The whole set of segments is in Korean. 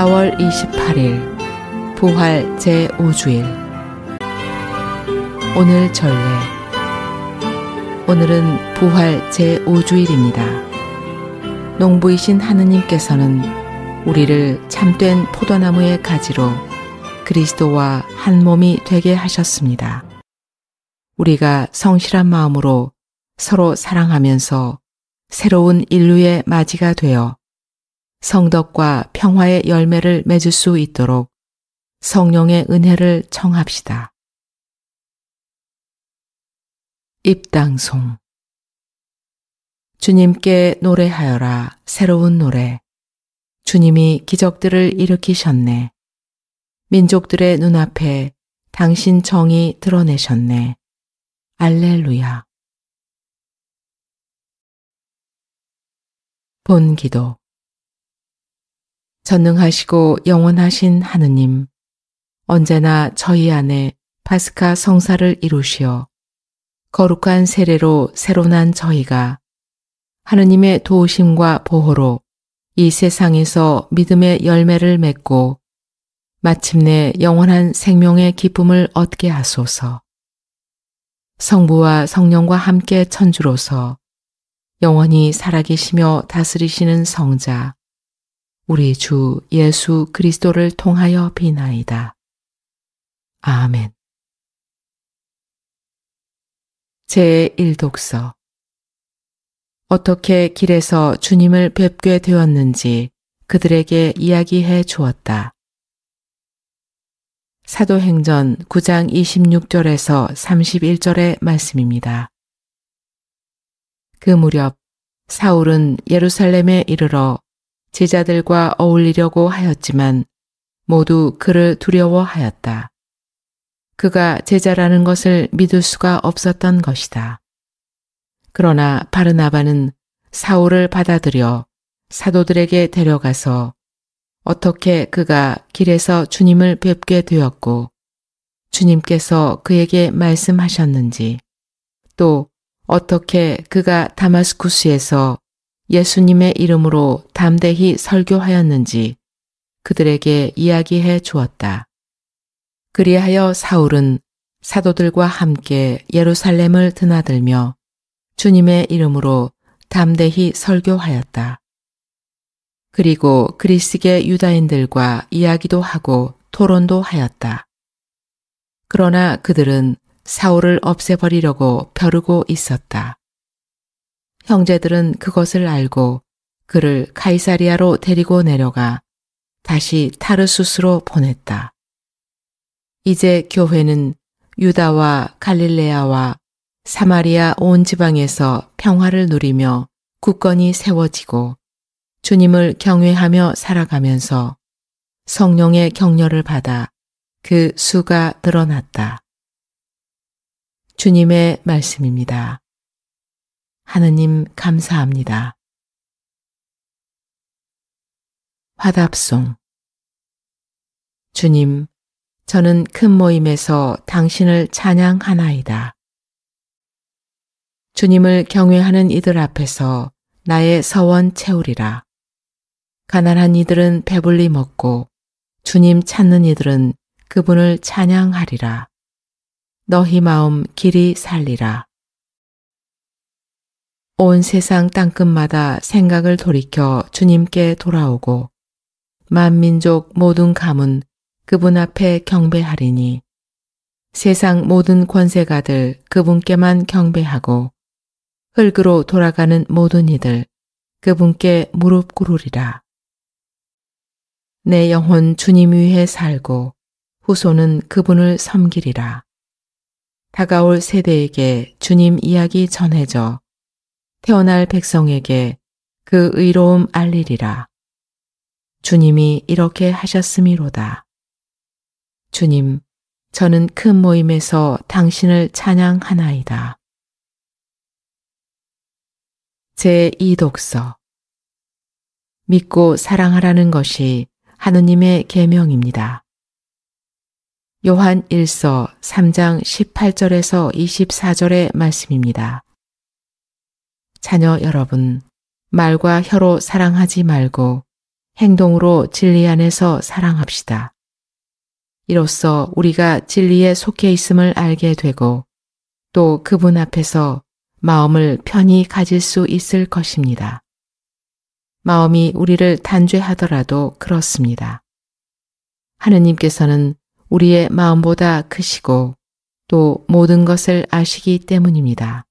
4월 28일 부활 제5주일 오늘 전례 오늘은 부활 제5주일입니다. 농부이신 하느님께서는 우리를 참된 포도나무의 가지로 그리스도와 한 몸이 되게 하셨습니다. 우리가 성실한 마음으로 서로 사랑하면서 새로운 인류의 마지가 되어 성덕과 평화의 열매를 맺을 수 있도록 성령의 은혜를 청합시다. 입당송 주님께 노래하여라 새로운 노래 주님이 기적들을 일으키셨네 민족들의 눈앞에 당신 정이 드러내셨네 알렐루야 본기도 전능하시고 영원하신 하느님, 언제나 저희 안에 파스카 성사를 이루시어 거룩한 세례로 새로 난 저희가 하느님의 도우심과 보호로 이 세상에서 믿음의 열매를 맺고 마침내 영원한 생명의 기쁨을 얻게 하소서. 성부와 성령과 함께 천주로서 영원히 살아계시며 다스리시는 성자 우리 주 예수 그리스도를 통하여 비나이다. 아멘. 제1독서 어떻게 길에서 주님을 뵙게 되었는지 그들에게 이야기해 주었다. 사도행전 9장 26절에서 31절의 말씀입니다. 그 무렵 사울은 예루살렘에 이르러 제자들과 어울리려고 하였지만 모두 그를 두려워하였다. 그가 제자라는 것을 믿을 수가 없었던 것이다. 그러나 바르나바는 사울을 받아들여 사도들에게 데려가서 어떻게 그가 길에서 주님을 뵙게 되었고 주님께서 그에게 말씀하셨는지 또 어떻게 그가 다마스쿠스에서 예수님의 이름으로 담대히 설교하였는지 그들에게 이야기해 주었다. 그리하여 사울은 사도들과 함께 예루살렘을 드나들며 주님의 이름으로 담대히 설교하였다. 그리고 그리스계 유다인들과 이야기도 하고 토론도 하였다. 그러나 그들은 사울을 없애버리려고 벼르고 있었다. 형제들은 그것을 알고 그를 카이사리아로 데리고 내려가 다시 타르수스로 보냈다. 이제 교회는 유다와 갈릴레아와 사마리아 온 지방에서 평화를 누리며 굳건히 세워지고 주님을 경외하며 살아가면서 성령의 격려를 받아 그 수가 드러났다. 주님의 말씀입니다. 하느님 감사합니다. 화답송 주님, 저는 큰 모임에서 당신을 찬양하나이다. 주님을 경외하는 이들 앞에서 나의 서원 채우리라. 가난한 이들은 배불리 먹고 주님 찾는 이들은 그분을 찬양하리라. 너희 마음 길이 살리라. 온 세상 땅끝마다 생각을 돌이켜 주님께 돌아오고 만민족 모든 가문 그분 앞에 경배하리니 세상 모든 권세가들 그분께만 경배하고 흙으로 돌아가는 모든 이들 그분께 무릎 꿇으리라. 내 영혼 주님 위에 살고 후손은 그분을 섬기리라. 다가올 세대에게 주님 이야기 전해져 태어날 백성에게 그 의로움 알리리라. 주님이 이렇게 하셨음이로다. 주님, 저는 큰 그 모임에서 당신을 찬양하나이다. 제2독서 믿고 사랑하라는 것이 하느님의 계명입니다. 요한 1서 3장 18절에서 24절의 말씀입니다. 자녀 여러분, 말과 혀로 사랑하지 말고 행동으로 진리 안에서 사랑합시다. 이로써 우리가 진리에 속해 있음을 알게 되고 또 그분 앞에서 마음을 편히 가질 수 있을 것입니다. 마음이 우리를 단죄하더라도 그렇습니다. 하느님께서는 우리의 마음보다 크시고 또 모든 것을 아시기 때문입니다.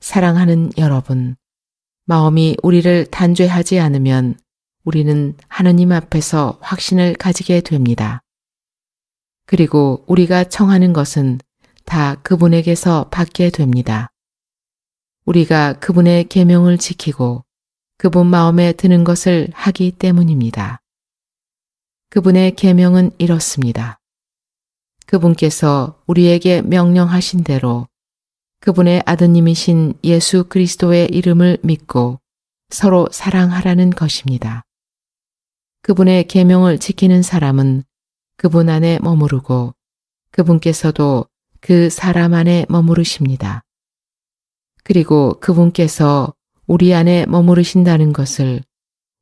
사랑하는 여러분, 마음이 우리를 단죄하지 않으면 우리는 하느님 앞에서 확신을 가지게 됩니다. 그리고 우리가 청하는 것은 다 그분에게서 받게 됩니다. 우리가 그분의 계명을 지키고 그분 마음에 드는 것을 하기 때문입니다. 그분의 계명은 이렇습니다. 그분께서 우리에게 명령하신 대로 그분의 아드님이신 예수 그리스도의 이름을 믿고 서로 사랑하라는 것입니다. 그분의 계명을 지키는 사람은 그분 안에 머무르고 그분께서도 그 사람 안에 머무르십니다. 그리고 그분께서 우리 안에 머무르신다는 것을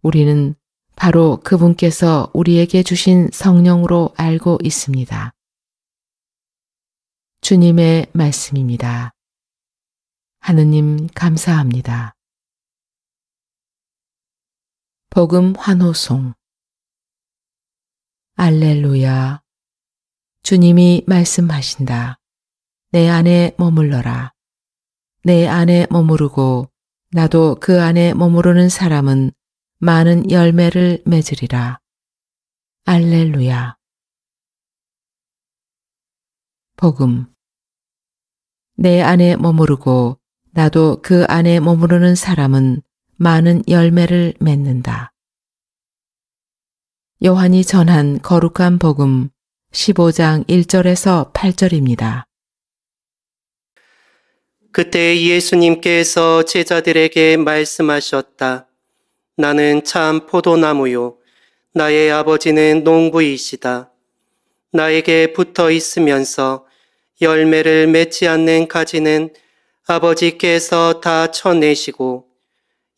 우리는 바로 그분께서 우리에게 주신 성령으로 알고 있습니다. 주님의 말씀입니다. 하느님 감사합니다. 복음 환호송 알렐루야 주님이 말씀하신다. 내 안에 머물러라. 내 안에 머무르고 나도 그 안에 머무르는 사람은 많은 열매를 맺으리라. 알렐루야. 복음. 내 안에 머무르고 나도 그 안에 머무르는 사람은 많은 열매를 맺는다. 요한이 전한 거룩한 복음 15장 1절에서 8절입니다. 그때 예수님께서 제자들에게 말씀하셨다. 나는 참 포도나무요. 나의 아버지는 농부이시다. 나에게 붙어 있으면서 열매를 맺지 않는 가지는 아버지께서 다 쳐내시고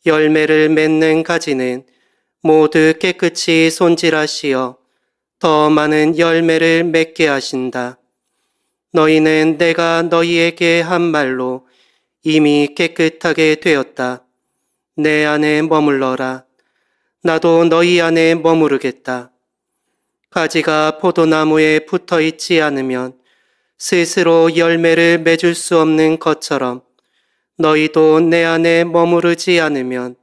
열매를 맺는 가지는 모두 깨끗이 손질하시어 더 많은 열매를 맺게 하신다. 너희는 내가 너희에게 한 말로 이미 깨끗하게 되었다. 내 안에 머물러라. 나도 너희 안에 머무르겠다. 가지가 포도나무에 붙어 있지 않으면 스스로 열매를 맺을 수 없는 것처럼 너희도 내 안에 머무르지 않으면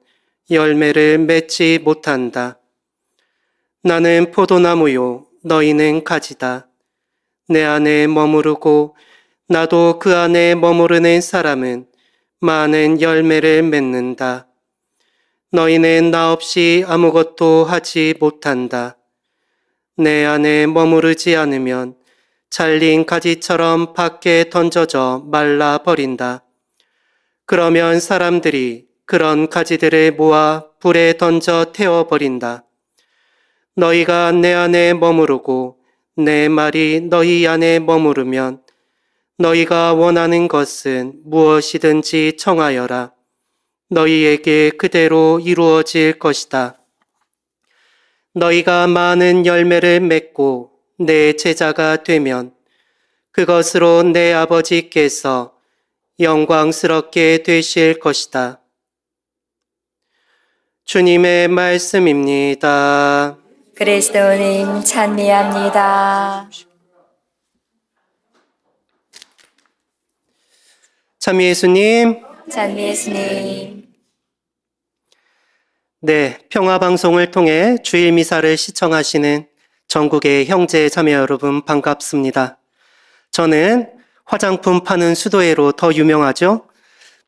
열매를 맺지 못한다. 나는 포도나무요, 너희는 가지다. 내 안에 머무르고 나도 그 안에 머무르는 사람은 많은 열매를 맺는다. 너희는 나 없이 아무것도 하지 못한다. 내 안에 머무르지 않으면 잘린 가지처럼 밖에 던져져 말라 버린다. 그러면 사람들이 그런 가지들을 모아 불에 던져 태워 버린다. 너희가 내 안에 머무르고 내 말이 너희 안에 머무르면 너희가 원하는 것은 무엇이든지 청하여라. 너희에게 그대로 이루어질 것이다. 너희가 많은 열매를 맺고 내 제자가 되면 그것으로 내 아버지께서 영광스럽게 되실 것이다. 주님의 말씀입니다. 그리스도님 찬미합니다. 찬미 예수님. 찬미 예수님. 네, 평화방송을 통해 주일 미사를 시청하시는 전국의 형제 자매 여러분 반갑습니다. 저는 화장품 파는 수도회로 더 유명하죠.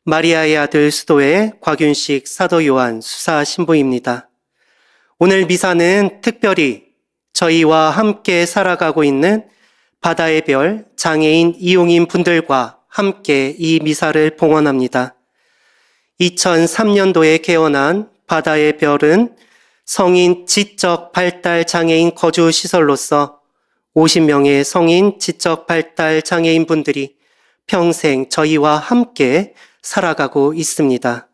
마리아의 아들 수도회 곽윤식 사도 요한 수사 신부입니다. 오늘 미사는 특별히 저희와 함께 살아가고 있는 바다의 별 장애인 이용인 분들과 함께 이 미사를 봉헌합니다. 2003년도에 개원한 바다의 별은 성인 지적 발달 장애인 거주 시설로서 50명의 성인 지적 발달 장애인 분들이 평생 저희와 함께 살아가고 있습니다.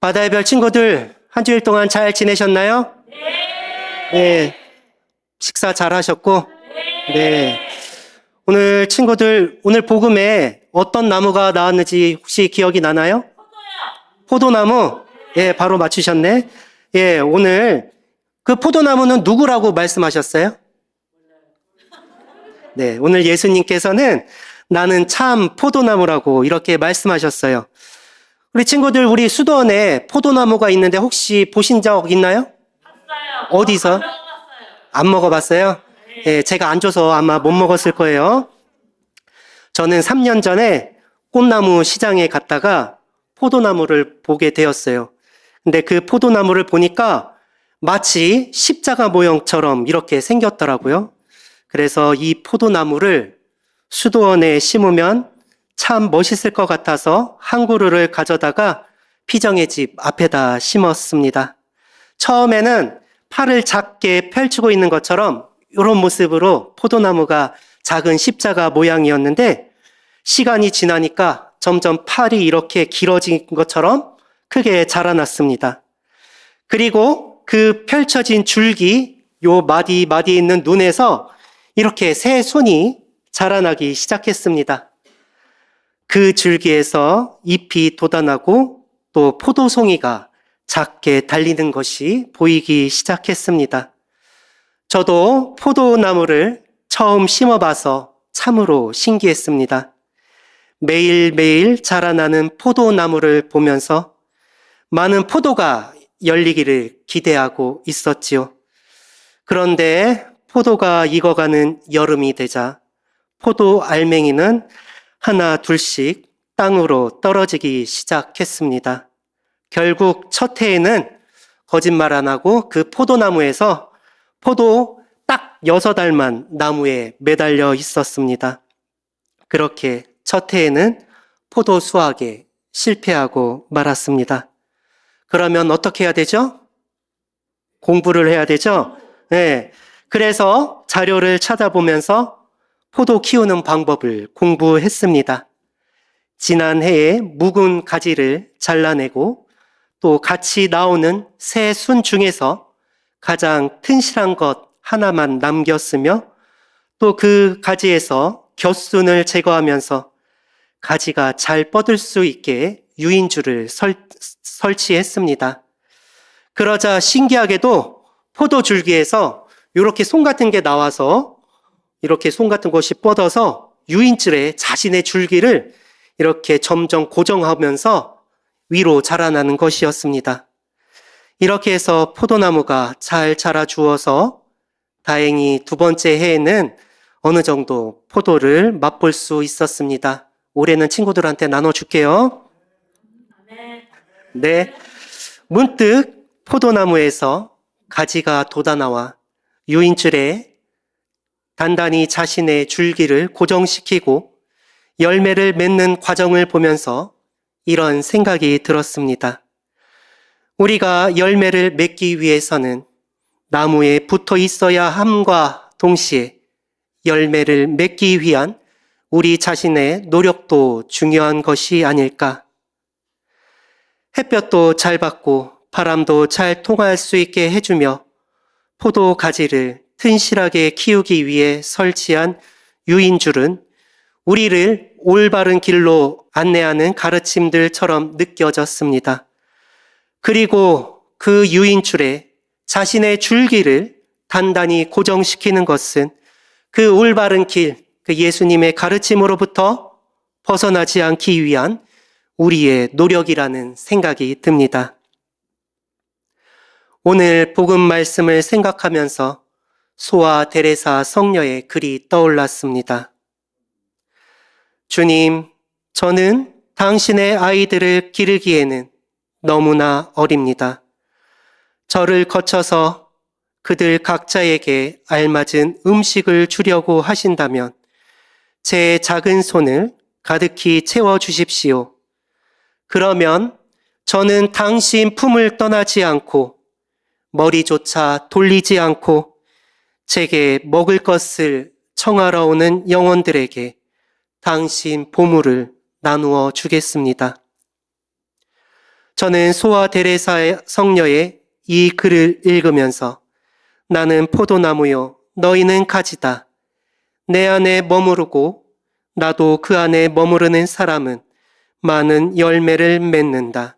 바다의 별 친구들 한 주일 동안 잘 지내셨나요? 네. 네. 식사 잘 하셨고? 네. 네. 오늘 친구들 오늘 복음에 어떤 나무가 나왔는지 혹시 기억이 나나요? 포도요. 포도나무? 예, 네, 바로 맞추셨네. 예, 오늘 그 포도나무는 누구라고 말씀하셨어요? 네, 오늘 예수님께서는 나는 참 포도나무라고 이렇게 말씀하셨어요. 우리 친구들, 우리 수도원에 포도나무가 있는데 혹시 보신 적 있나요? 봤어요. 어디서? 안 먹어봤어요. 안 먹어봤어요? 예, 제가 안 줘서 아마 못 먹었을 거예요. 저는 3년 전에 꽃나무 시장에 갔다가 포도나무를 보게 되었어요. 근데 그 포도나무를 보니까 마치 십자가 모형처럼 이렇게 생겼더라고요. 그래서 이 포도나무를 수도원에 심으면 참 멋있을 것 같아서 한 그루를 가져다가 피정의 집 앞에다 심었습니다. 처음에는 팔을 작게 펼치고 있는 것처럼 이런 모습으로 포도나무가 작은 십자가 모양이었는데 시간이 지나니까 점점 팔이 이렇게 길어진 것처럼 크게 자라났습니다. 그리고 그 펼쳐진 줄기, 요 마디 마디 있는 눈에서 이렇게 새 손이 자라나기 시작했습니다. 그 줄기에서 잎이 돋아나고 또 포도송이가 작게 달리는 것이 보이기 시작했습니다. 저도 포도나무를 처음 심어봐서 참으로 신기했습니다. 매일매일 자라나는 포도나무를 보면서 많은 포도가 열리기를 기대하고 있었지요. 그런데 포도가 익어가는 여름이 되자 포도 알맹이는 하나 둘씩 땅으로 떨어지기 시작했습니다. 결국 첫 해에는 거짓말 안 하고 그 포도나무에서 포도 딱 여섯 알만 나무에 매달려 있었습니다. 그렇게 첫 해에는 포도 수확에 실패하고 말았습니다. 그러면 어떻게 해야 되죠? 공부를 해야 되죠? 네. 그래서 자료를 찾아보면서 포도 키우는 방법을 공부했습니다. 지난해에 묵은 가지를 잘라내고 또 같이 나오는 새 순 중에서 가장 튼실한 것 하나만 남겼으며 또 그 가지에서 곁순을 제거하면서 가지가 잘 뻗을 수 있게 유인줄을 설, 설치했습니다. 그러자 신기하게도 포도줄기에서 이렇게 손 같은 게 나와서 이렇게 손 같은 것이 뻗어서 유인줄에 자신의 줄기를 이렇게 점점 고정하면서 위로 자라나는 것이었습니다. 이렇게 해서 포도나무가 잘 자라 주어서 다행히 두 번째 해에는 어느 정도 포도를 맛볼 수 있었습니다. 올해는 친구들한테 나눠줄게요. 네. 문득 포도나무에서 가지가 돋아나와 유인줄에 단단히 자신의 줄기를 고정시키고 열매를 맺는 과정을 보면서 이런 생각이 들었습니다. 우리가 열매를 맺기 위해서는 나무에 붙어 있어야 함과 동시에 열매를 맺기 위한 우리 자신의 노력도 중요한 것이 아닐까 햇볕도 잘 받고 바람도 잘 통할 수 있게 해주며 포도 가지를 튼실하게 키우기 위해 설치한 유인줄은 우리를 올바른 길로 안내하는 가르침들처럼 느껴졌습니다. 그리고 그 유인줄에 자신의 줄기를 단단히 고정시키는 것은 그 올바른 길, 그 예수님의 가르침으로부터 벗어나지 않기 위한 우리의 노력이라는 생각이 듭니다. 오늘 복음 말씀을 생각하면서 소아 데레사 성녀의 글이 떠올랐습니다. 주님, 저는 당신의 아이들을 기르기에는 너무나 어립니다. 저를 거쳐서 그들 각자에게 알맞은 음식을 주려고 하신다면 제 작은 손을 가득히 채워 주십시오. 그러면 저는 당신 품을 떠나지 않고 머리조차 돌리지 않고 제게 먹을 것을 청하러 오는 영혼들에게 당신 보물을 나누어 주겠습니다. 저는 소아 데레사의 성녀의 이 글을 읽으면서 나는 포도나무요, 너희는 가지다. 내 안에 머무르고 나도 그 안에 머무르는 사람은 많은 열매를 맺는다.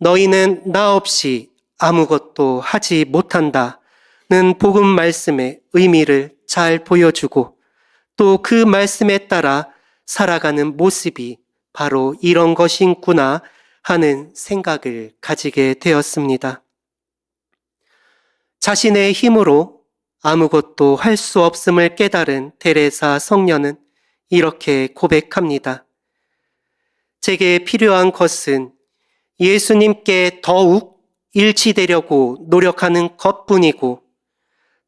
너희는 나 없이 아무것도 하지 못한다. 는 복음 말씀의 의미를 잘 보여주고 또 그 말씀에 따라 살아가는 모습이 바로 이런 것이구나 하는 생각을 가지게 되었습니다. 자신의 힘으로 아무것도 할 수 없음을 깨달은 테레사 성녀는 이렇게 고백합니다. 제게 필요한 것은 예수님께 더욱 일치되려고 노력하는 것뿐이고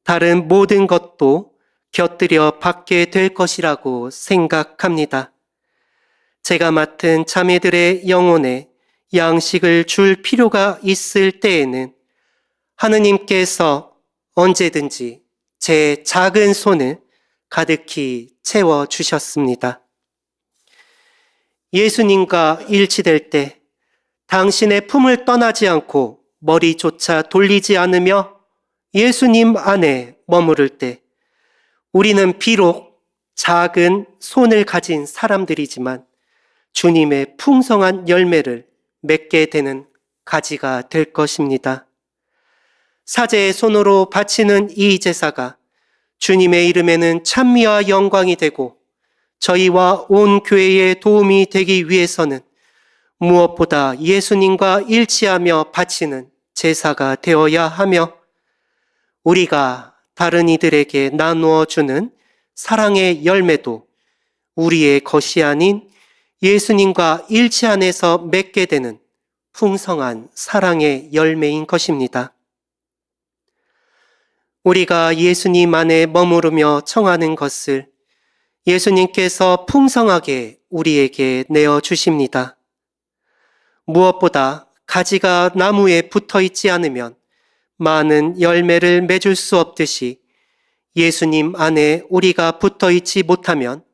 다른 모든 것도 곁들여 받게 될 것이라고 생각합니다. 제가 맡은 자매들의 영혼에 양식을 줄 필요가 있을 때에는 하느님께서 언제든지 제 작은 손을 가득히 채워 주셨습니다. 예수님과 일치될 때 당신의 품을 떠나지 않고 머리조차 돌리지 않으며 예수님 안에 머무를 때 우리는 비록 작은 손을 가진 사람들이지만 주님의 풍성한 열매를 맺게 되는 가지가 될 것입니다. 사제의 손으로 바치는 이 제사가 주님의 이름에는 찬미와 영광이 되고 저희와 온 교회에 도움이 되기 위해서는 무엇보다 예수님과 일치하며 바치는 제사가 되어야 하며 우리가 다른 이들에게 나누어 주는 사랑의 열매도 우리의 것이 아닌 예수님과 일치 안에서 맺게 되는 풍성한 사랑의 열매인 것입니다. 우리가 예수님 안에 머무르며 청하는 것을 예수님께서 풍성하게 우리에게 내어 주십니다. 무엇보다 가지가 나무에 붙어 있지 않으면 많은 열매를 맺을 수 없듯이 예수님 안에 우리가 붙어 있지 못하면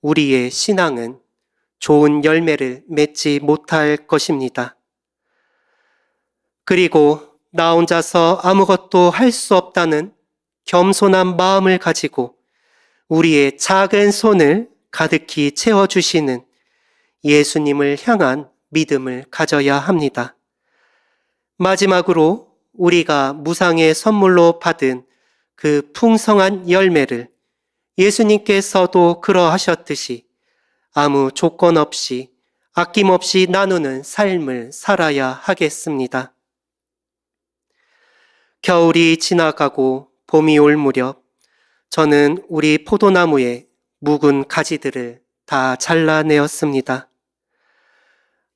우리의 신앙은 좋은 열매를 맺지 못할 것입니다. 그리고 나 혼자서 아무것도 할 수 없다는 겸손한 마음을 가지고 우리의 작은 손을 가득히 채워주시는 예수님을 향한 믿음을 가져야 합니다. 마지막으로 우리가 무상의 선물로 받은 그 풍성한 열매를 예수님께서도 그러하셨듯이 아무 조건 없이 아낌없이 나누는 삶을 살아야 하겠습니다. 겨울이 지나가고 봄이 올 무렵 저는 우리 포도나무에 묵은 가지들을 다 잘라내었습니다.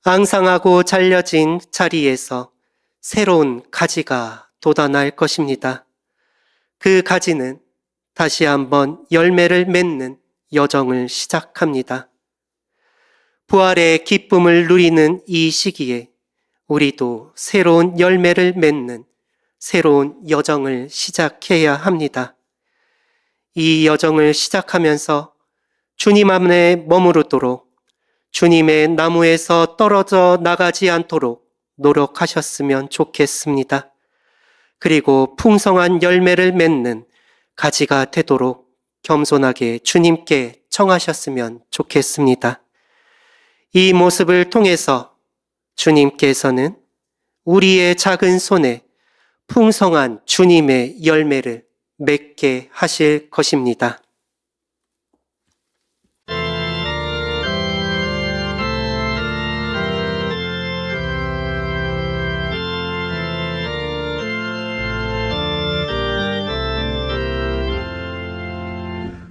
앙상하고 잘려진 자리에서 새로운 가지가 돋아날 것입니다. 그 가지는 다시 한번 열매를 맺는 여정을 시작합니다. 부활의 기쁨을 누리는 이 시기에 우리도 새로운 열매를 맺는 새로운 여정을 시작해야 합니다. 이 여정을 시작하면서 주님 안에 머무르도록 주님의 나무에서 떨어져 나가지 않도록 노력하셨으면 좋겠습니다. 그리고 풍성한 열매를 맺는 가지가 되도록 겸손하게 주님께 청하셨으면 좋겠습니다. 이 모습을 통해서 주님께서는 우리의 작은 손에 풍성한 주님의 열매를 맺게 하실 것입니다.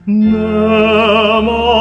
n a